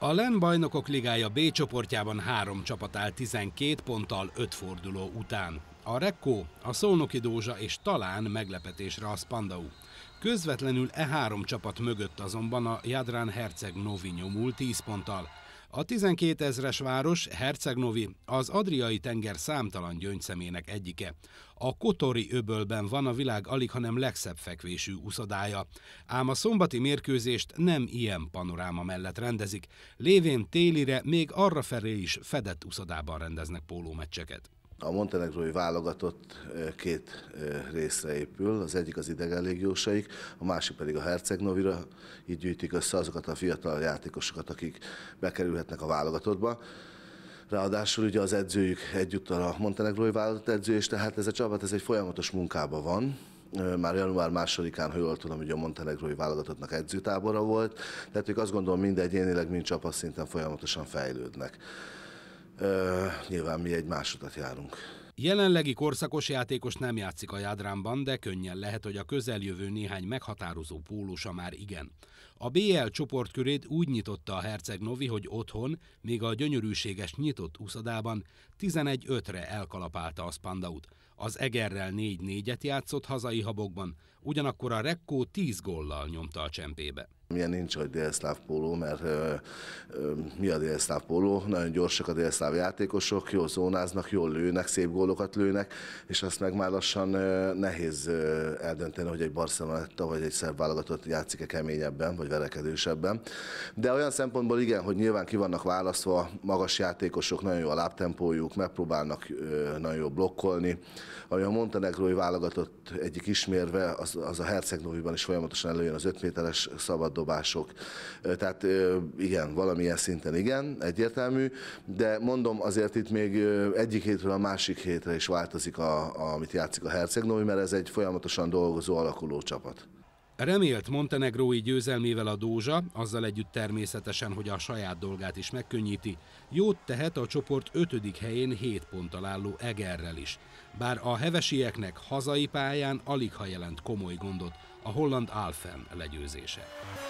A LEN Bajnokok Ligája B csoportjában három csapat áll 12 ponttal 5 forduló után. A Rekko, a Szolnoki Dózsa és talán meglepetésre a Spandau. Közvetlenül e három csapat mögött azonban a Jadran Herceg Novi nyomul 10 ponttal. A 12 ezres város Hercegnovi az Adriai tenger számtalan gyöngyszemének egyike. A Kotori öbölben van a világ alig, hanem legszebb fekvésű uszodája. Ám a szombati mérkőzést nem ilyen panoráma mellett rendezik, lévén télire még arra felé is fedett uszodában rendeznek pólómeccseket. A montenegrói válogatott két részre épül, az egyik az idegenlégiósaik, a másik pedig a Hercegnovira, így gyűjtik össze azokat a fiatal játékosokat, akik bekerülhetnek a válogatottba. Ráadásul ugye az edzőjük egyúttal a montenegrói válogatott edző, és tehát ez a csapat ez egy folyamatos munkában van már január másodikán, ha jól tudom, hogy a Montenegrói válogatottnak edzőtábora volt, tehát ők azt gondolom mind csapat mind folyamatosan fejlődnek. Ö, nyilván mi egy másodat járunk. Jelenlegi korszakos játékos nem játszik a jádrámban, de könnyen lehet, hogy a közeljövő néhány meghatározó pólusa már igen. A BL csoportkörét úgy nyitotta a Herceg Novi, hogy otthon, még a gyönyörűséges nyitott úszadában 11-5-re elkalapálta a Spandaut. Az Egerrel 4-4-et játszott hazai habokban, ugyanakkor a Rekkó 10 góllal nyomta a csempébe milyen nincs, hogy délszláv póló, mert ö, ö, mi a délszláv póló? Nagyon gyorsak a délszláv játékosok, jól zónáznak, jól lőnek, szép gólokat lőnek, és azt meg már lassan ö, nehéz ö, eldönteni, hogy egy Barcelona vagy egy szerb válogatott játszik-e keményebben, vagy verekedősebben. De olyan szempontból igen, hogy nyilván ki vannak választva magas játékosok, nagyon jó a lábtempójuk, megpróbálnak ö, nagyon jó blokkolni. Ami a montenegrói válogatott egyik ismérve, az, az a Hercegnoviban is folyamatosan előjön az 5 méteres szabad labdadobások. Tehát igen, valamilyen szinten igen, egyértelmű, de mondom, azért itt még egyik hétről a másik hétre is változik, a, a, amit játszik a Hercegnói, mert ez egy folyamatosan dolgozó, alakuló csapat. Remélt Montenegrói győzelmével a Dózsa, azzal együtt természetesen, hogy a saját dolgát is megkönnyíti, jót tehet a csoport 5. helyén 7 ponttal álló Egerrel is. Bár a hevesieknek hazai pályán alig ha jelent komoly gondot a holland Alfen legyőzése.